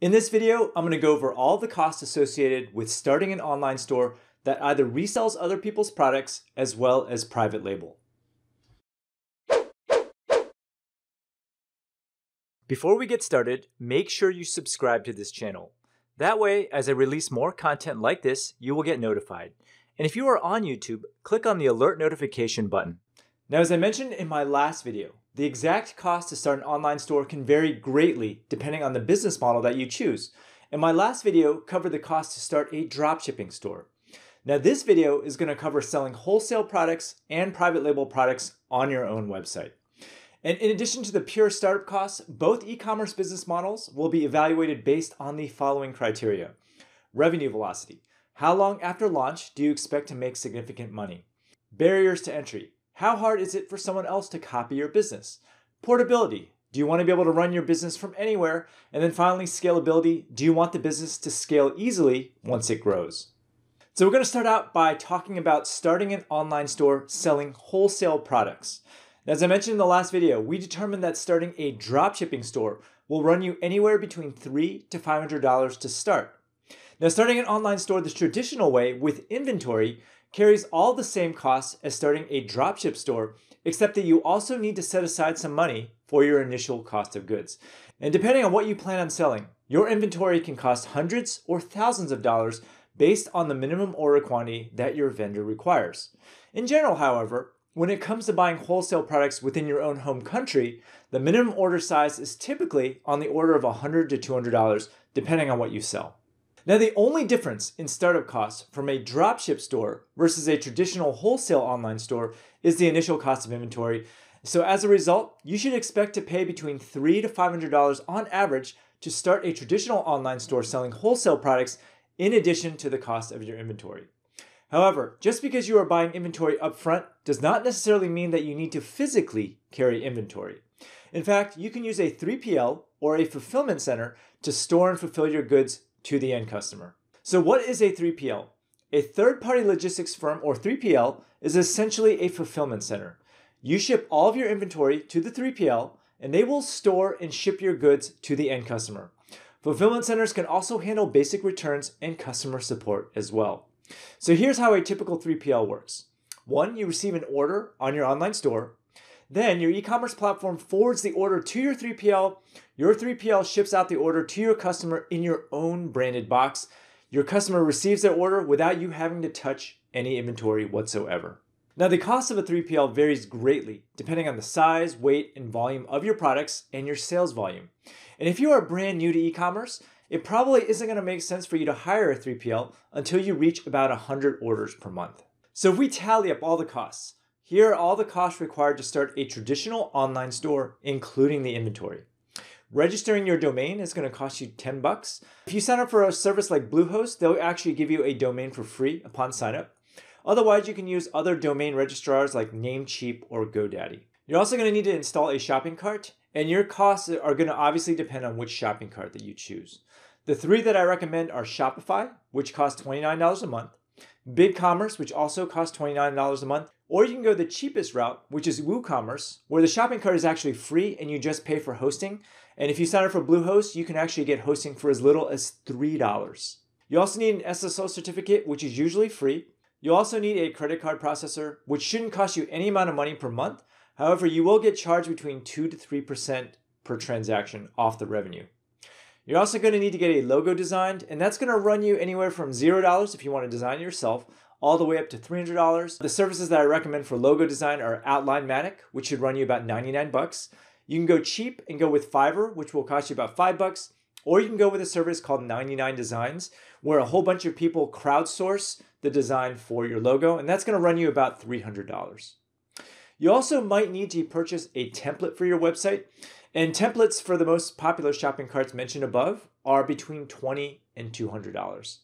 In this video, I'm gonna go over all the costs associated with starting an online store that either resells other people's products as well as private label. Before we get started, make sure you subscribe to this channel. That way, as I release more content like this, you will get notified. And if you are on YouTube, click on the alert notification button. Now, as I mentioned in my last video, the exact cost to start an online store can vary greatly depending on the business model that you choose. And my last video covered the cost to start a dropshipping store. Now this video is gonna cover selling wholesale products and private label products on your own website. And in addition to the pure startup costs, both e-commerce business models will be evaluated based on the following criteria. Revenue velocity. How long after launch do you expect to make significant money? Barriers to entry. How hard is it for someone else to copy your business? Portability. Do you want to be able to run your business from anywhere? And then finally, scalability. Do you want the business to scale easily once it grows? So, we're going to start out by talking about starting an online store selling wholesale products. As I mentioned in the last video, we determined that starting a dropshipping store will run you anywhere between three to $500 to start. Now, starting an online store the traditional way with inventory carries all the same costs as starting a dropship store, except that you also need to set aside some money for your initial cost of goods. And depending on what you plan on selling, your inventory can cost hundreds or thousands of dollars based on the minimum order quantity that your vendor requires. In general, however, when it comes to buying wholesale products within your own home country, the minimum order size is typically on the order of $100 to $200, depending on what you sell. Now, the only difference in startup costs from a dropship store versus a traditional wholesale online store is the initial cost of inventory. So, as a result, you should expect to pay between $300 to $500 on average to start a traditional online store selling wholesale products in addition to the cost of your inventory. However, just because you are buying inventory upfront does not necessarily mean that you need to physically carry inventory. In fact, you can use a 3PL or a fulfillment center to store and fulfill your goods to the end customer. So, what is a 3PL? A third party logistics firm or 3PL is essentially a fulfillment center. You ship all of your inventory to the 3PL and they will store and ship your goods to the end customer. Fulfillment centers can also handle basic returns and customer support as well. So here's how a typical 3PL works. One, you receive an order on your online store. Then your e-commerce platform forwards the order to your 3PL. Your 3PL ships out the order to your customer in your own branded box. Your customer receives their order without you having to touch any inventory whatsoever. Now, the cost of a 3PL varies greatly depending on the size, weight, and volume of your products and your sales volume. And if you are brand new to e commerce, it probably isn't going to make sense for you to hire a 3PL until you reach about 100 orders per month. So, if we tally up all the costs here are all the costs required to start a traditional online store, including the inventory. Registering your domain is going to cost you 10 bucks. If you sign up for a service like Bluehost, they'll actually give you a domain for free upon sign up. Otherwise, you can use other domain registrars like Namecheap or GoDaddy. You're also going to need to install a shopping cart, and your costs are going to obviously depend on which shopping cart that you choose. The three that I recommend are Shopify, which costs $29 a month, BigCommerce, which also costs $29 a month, or you can go the cheapest route, which is WooCommerce, where the shopping cart is actually free and you just pay for hosting. And if you sign up for Bluehost, you can actually get hosting for as little as $3. You also need an SSL certificate, which is usually free. You also need a credit card processor, which shouldn't cost you any amount of money per month. However, you will get charged between 2 to 3% per transaction off the revenue. You're also going to need to get a logo designed, and that's going to run you anywhere from $0 if you want to design yourself, all the way up to $300. The services that I recommend for logo design are Outline-Matic, which should run you about 99 bucks. You can go cheap and go with Fiverr, which will cost you about 5 bucks, or you can go with a service called 99 Designs, where a whole bunch of people crowdsource the design for your logo, and that's going to run you about $300. You also might need to purchase a template for your website. And templates for the most popular shopping carts mentioned above are between $20 and $200.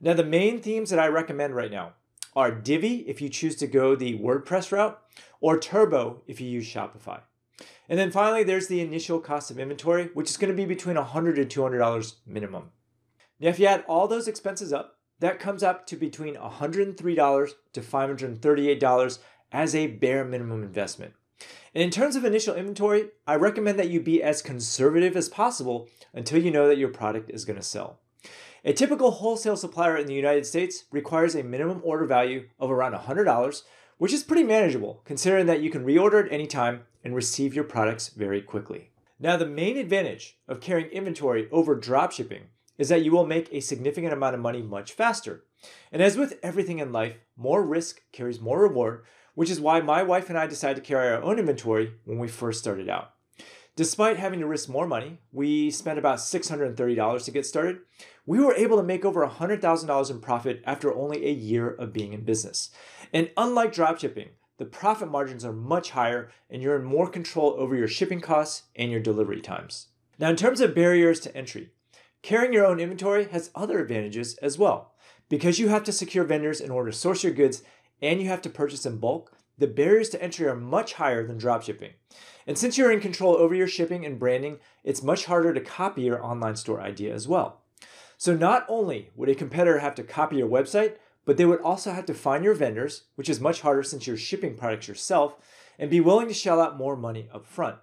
Now, the main themes that I recommend right now are Divi if you choose to go the WordPress route, or Turbo if you use Shopify. And then finally, there's the initial cost of inventory, which is going to be between $100 and $200 minimum. Now, if you add all those expenses up, that comes up to between $103 to $538 as a bare minimum investment. And in terms of initial inventory, I recommend that you be as conservative as possible until you know that your product is going to sell. A typical wholesale supplier in the United States requires a minimum order value of around $100, which is pretty manageable considering that you can reorder at any time and receive your products very quickly. Now, the main advantage of carrying inventory over dropshipping is that you will make a significant amount of money much faster. And as with everything in life, more risk carries more reward, which is why my wife and I decided to carry our own inventory when we first started out. Despite having to risk more money, we spent about $630 to get started. We were able to make over $100,000 in profit after only a year of being in business. And unlike dropshipping, the profit margins are much higher and you're in more control over your shipping costs and your delivery times. Now, in terms of barriers to entry, carrying your own inventory has other advantages as well. Because you have to secure vendors in order to source your goods and you have to purchase in bulk, the barriers to entry are much higher than dropshipping. And since you're in control over your shipping and branding, it's much harder to copy your online store idea as well. So not only would a competitor have to copy your website, but they would also have to find your vendors, which is much harder since you're shipping products yourself, and be willing to shell out more money up front.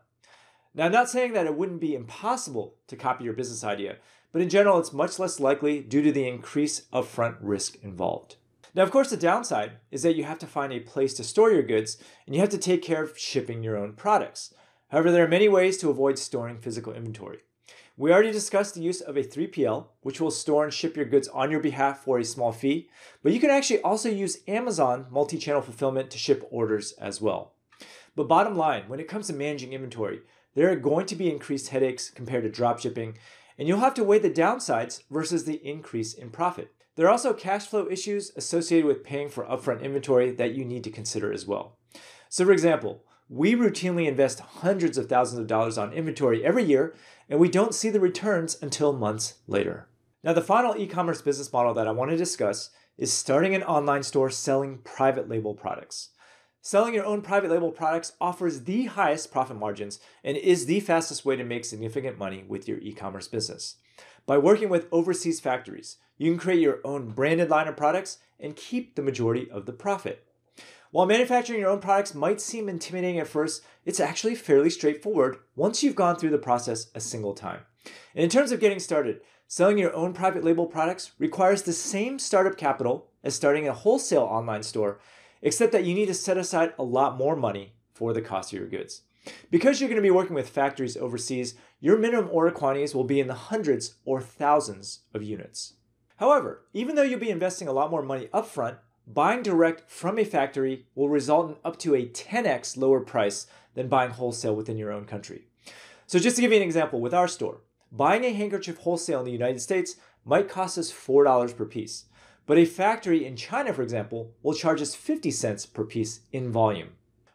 Now, I'm not saying that it wouldn't be impossible to copy your business idea, but in general, it's much less likely due to the increase upfront risk involved. Now, of course, the downside is that you have to find a place to store your goods and you have to take care of shipping your own products. However, there are many ways to avoid storing physical inventory. We already discussed the use of a 3PL, which will store and ship your goods on your behalf for a small fee, but you can actually also use Amazon multi channel fulfillment to ship orders as well. But bottom line, when it comes to managing inventory, there are going to be increased headaches compared to dropshipping, and you'll have to weigh the downsides versus the increase in profit. There are also cash flow issues associated with paying for upfront inventory that you need to consider as well. So, for example, we routinely invest hundreds of thousands of dollars on inventory every year, and we don't see the returns until months later. Now, the final e commerce business model that I want to discuss is starting an online store selling private label products. Selling your own private label products offers the highest profit margins and is the fastest way to make significant money with your e commerce business. By working with overseas factories, you can create your own branded line of products and keep the majority of the profit. While manufacturing your own products might seem intimidating at first, it's actually fairly straightforward once you've gone through the process a single time. And in terms of getting started, selling your own private label products requires the same startup capital as starting a wholesale online store except that you need to set aside a lot more money for the cost of your goods. Because you're going to be working with factories overseas, your minimum order quantities will be in the hundreds or thousands of units. However, even though you'll be investing a lot more money upfront, buying direct from a factory will result in up to a 10x lower price than buying wholesale within your own country. So, just to give you an example, with our store, buying a handkerchief wholesale in the United States might cost us $4 per piece. But a factory in China, for example, will charge us 50 cents per piece in volume.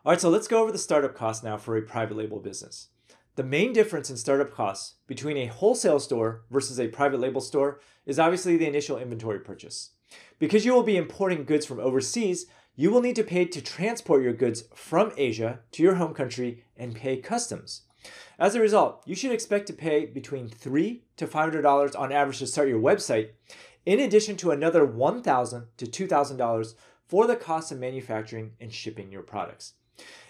All right, so let's go over the startup costs now for a private label business. The main difference in startup costs between a wholesale store versus a private label store is obviously the initial inventory purchase. Because you will be importing goods from overseas, you will need to pay to transport your goods from Asia to your home country and pay customs. As a result, you should expect to pay between $3 to $500 on average to start your website in addition to another $1,000 to $2,000 for the cost of manufacturing and shipping your products.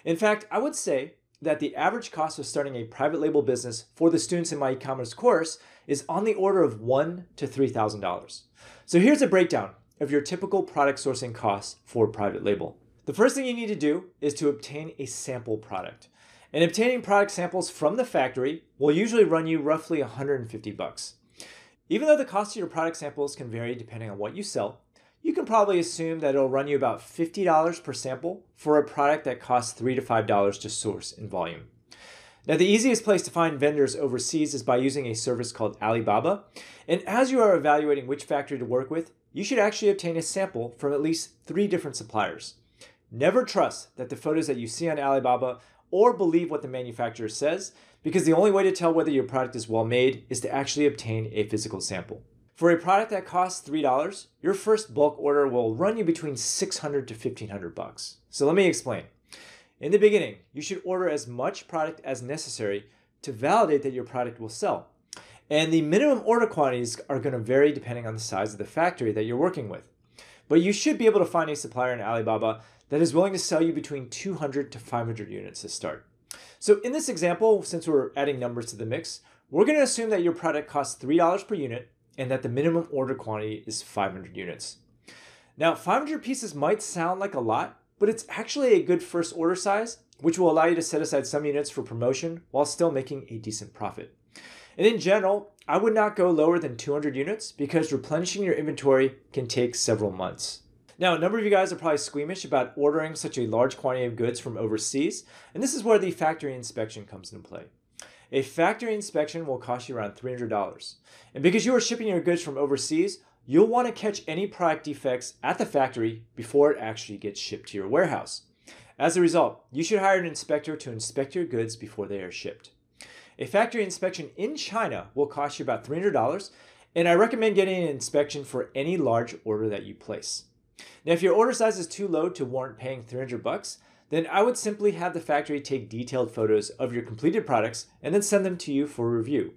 In fact, I would say that the average cost of starting a private label business for the students in my e-commerce course is on the order of one to three thousand dollars. So here's a breakdown of your typical product sourcing costs for private label. The first thing you need to do is to obtain a sample product. And obtaining product samples from the factory will usually run you roughly 150 bucks. Even though the cost of your product samples can vary depending on what you sell, you can probably assume that it'll run you about $50 per sample for a product that costs $3 to $5 to source in volume. Now, the easiest place to find vendors overseas is by using a service called Alibaba. And as you are evaluating which factory to work with, you should actually obtain a sample from at least three different suppliers. Never trust that the photos that you see on Alibaba or believe what the manufacturer says, because the only way to tell whether your product is well made is to actually obtain a physical sample. For a product that costs $3, your first bulk order will run you between 600 to 1500 bucks. So let me explain. In the beginning, you should order as much product as necessary to validate that your product will sell. And the minimum order quantities are going to vary depending on the size of the factory that you're working with. But you should be able to find a supplier in Alibaba that is willing to sell you between 200 to 500 units to start. So in this example, since we're adding numbers to the mix, we're going to assume that your product costs $3 per unit and that the minimum order quantity is 500 units. Now, 500 pieces might sound like a lot, but it's actually a good first order size, which will allow you to set aside some units for promotion while still making a decent profit. And in general, I would not go lower than 200 units because replenishing your inventory can take several months. Now, a number of you guys are probably squeamish about ordering such a large quantity of goods from overseas, and this is where the factory inspection comes into play. A factory inspection will cost you around $300. And because you are shipping your goods from overseas, you'll want to catch any product defects at the factory before it actually gets shipped to your warehouse. As a result, you should hire an inspector to inspect your goods before they are shipped. A factory inspection in China will cost you about $300, and I recommend getting an inspection for any large order that you place. Now, if your order size is too low to warrant paying 300 bucks, then I would simply have the factory take detailed photos of your completed products and then send them to you for review.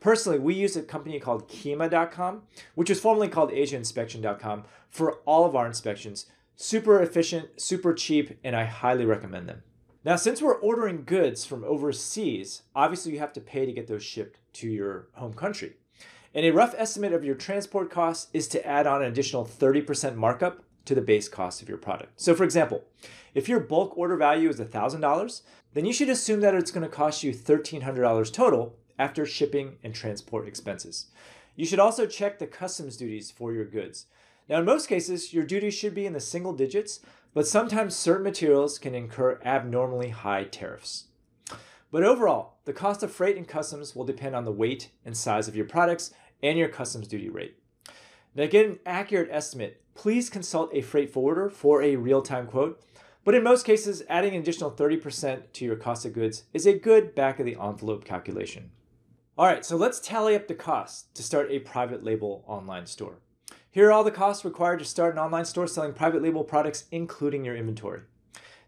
Personally, we use a company called Kima.com, which was formerly called AsiaInspection.com, for all of our inspections. Super efficient, super cheap, and I highly recommend them. Now, since we're ordering goods from overseas, obviously you have to pay to get those shipped to your home country. And a rough estimate of your transport costs is to add on an additional 30% markup to the base cost of your product. So for example, if your bulk order value is $1,000, then you should assume that it's gonna cost you $1,300 total after shipping and transport expenses. You should also check the customs duties for your goods. Now, in most cases, your duties should be in the single digits, but sometimes certain materials can incur abnormally high tariffs. But overall, the cost of freight and customs will depend on the weight and size of your products and your customs duty rate. Now, to get an accurate estimate, please consult a freight forwarder for a real time quote. But in most cases, adding an additional 30% to your cost of goods is a good back of the envelope calculation. All right, so let's tally up the costs to start a private label online store. Here are all the costs required to start an online store selling private label products, including your inventory.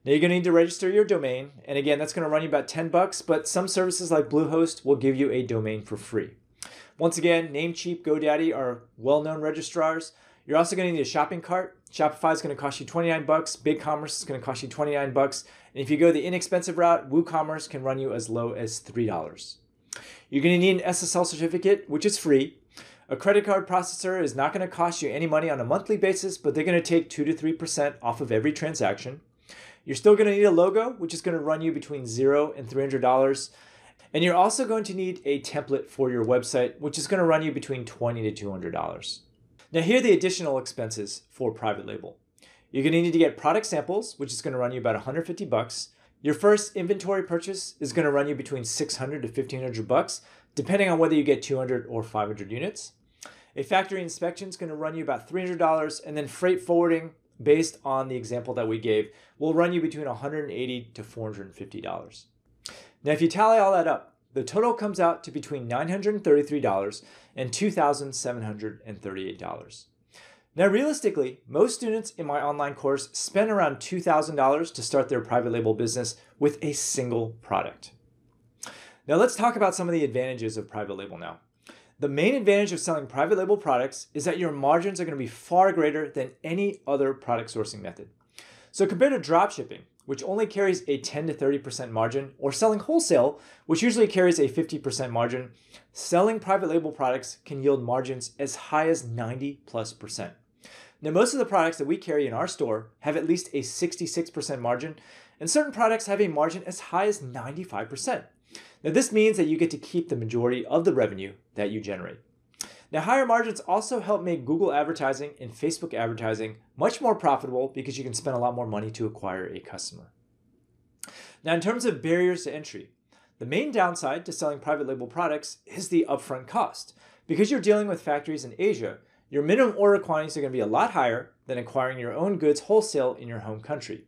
Now you're going to need to register your domain. And again, that's going to run you about 10 bucks, but some services like Bluehost will give you a domain for free. Once again, Namecheap, GoDaddy are well-known registrars. You're also going to need a shopping cart. Shopify is going to cost you 29 bucks. BigCommerce is going to cost you 29 bucks. And if you go the inexpensive route, WooCommerce can run you as low as $3. You're going to need an SSL certificate, which is free. A credit card processor is not going to cost you any money on a monthly basis, but they're going to take 2 to 3% off of every transaction. You're still going to need a logo, which is going to run you between zero and $300. And you're also going to need a template for your website, which is going to run you between $20 to $200. Now, here are the additional expenses for private label. You're going to need to get product samples, which is going to run you about 150 bucks. Your first inventory purchase is going to run you between 600 to 1500 bucks, depending on whether you get 200 or 500 units. A factory inspection is going to run you about $300, and then freight forwarding based on the example that we gave, will run you between $180 to $450. Now, if you tally all that up, the total comes out to between $933 and $2,738. Now, realistically, most students in my online course spend around $2,000 to start their private label business with a single product. Now, let's talk about some of the advantages of private label now. The main advantage of selling private label products is that your margins are going to be far greater than any other product sourcing method. So compared to dropshipping, which only carries a 10 to 30% margin, or selling wholesale, which usually carries a 50% margin, selling private label products can yield margins as high as 90 plus percent. Now, most of the products that we carry in our store have at least a 66% margin, and certain products have a margin as high as 95%. Now, this means that you get to keep the majority of the revenue that you generate. Now, higher margins also help make Google advertising and Facebook advertising much more profitable because you can spend a lot more money to acquire a customer. Now, in terms of barriers to entry, the main downside to selling private label products is the upfront cost. Because you're dealing with factories in Asia, your minimum order quantities are going to be a lot higher than acquiring your own goods wholesale in your home country.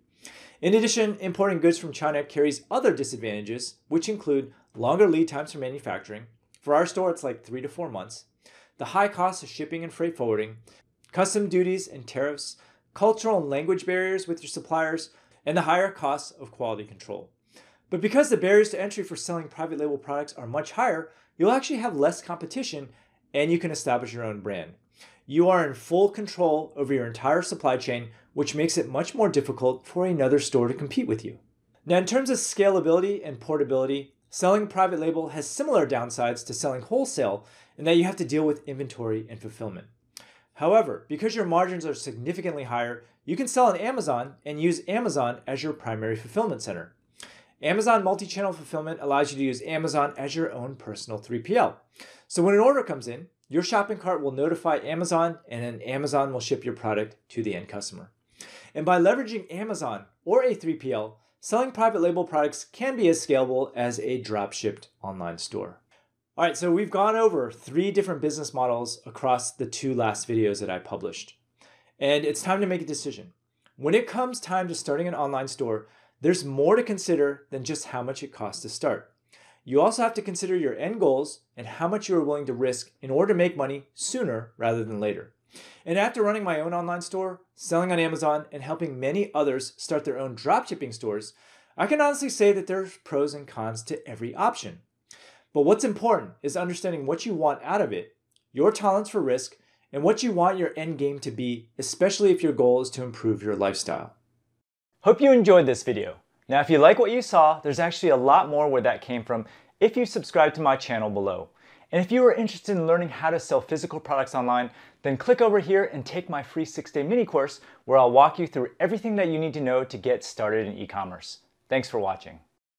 In addition, importing goods from China carries other disadvantages, which include longer lead times for manufacturing. For our store, it's like three to four months. The high cost of shipping and freight forwarding, custom duties and tariffs, cultural and language barriers with your suppliers, and the higher costs of quality control. But because the barriers to entry for selling private label products are much higher, you'll actually have less competition and you can establish your own brand. You are in full control over your entire supply chain, which makes it much more difficult for another store to compete with you. Now, in terms of scalability and portability, selling private label has similar downsides to selling wholesale in that you have to deal with inventory and fulfillment. However, because your margins are significantly higher, you can sell on Amazon and use Amazon as your primary fulfillment center. Amazon multi channel fulfillment allows you to use Amazon as your own personal 3PL. So when an order comes in, your shopping cart will notify Amazon and then Amazon will ship your product to the end customer. And by leveraging Amazon or a 3PL, selling private label products can be as scalable as a drop-shipped online store. All right, so we've gone over three different business models across the two last videos that I published. And it's time to make a decision. When it comes time to starting an online store, there's more to consider than just how much it costs to start. You also have to consider your end goals and how much you are willing to risk in order to make money sooner rather than later. And after running my own online store, selling on Amazon, and helping many others start their own dropshipping stores, I can honestly say that there's pros and cons to every option. But what's important is understanding what you want out of it, your tolerance for risk, and what you want your end game to be, especially if your goal is to improve your lifestyle. Hope you enjoyed this video. Now, if you like what you saw, there's actually a lot more where that came from if you subscribe to my channel below. And if you are interested in learning how to sell physical products online, then click over here and take my free six-day mini course where I'll walk you through everything that you need to know to get started in e-commerce. Thanks for watching.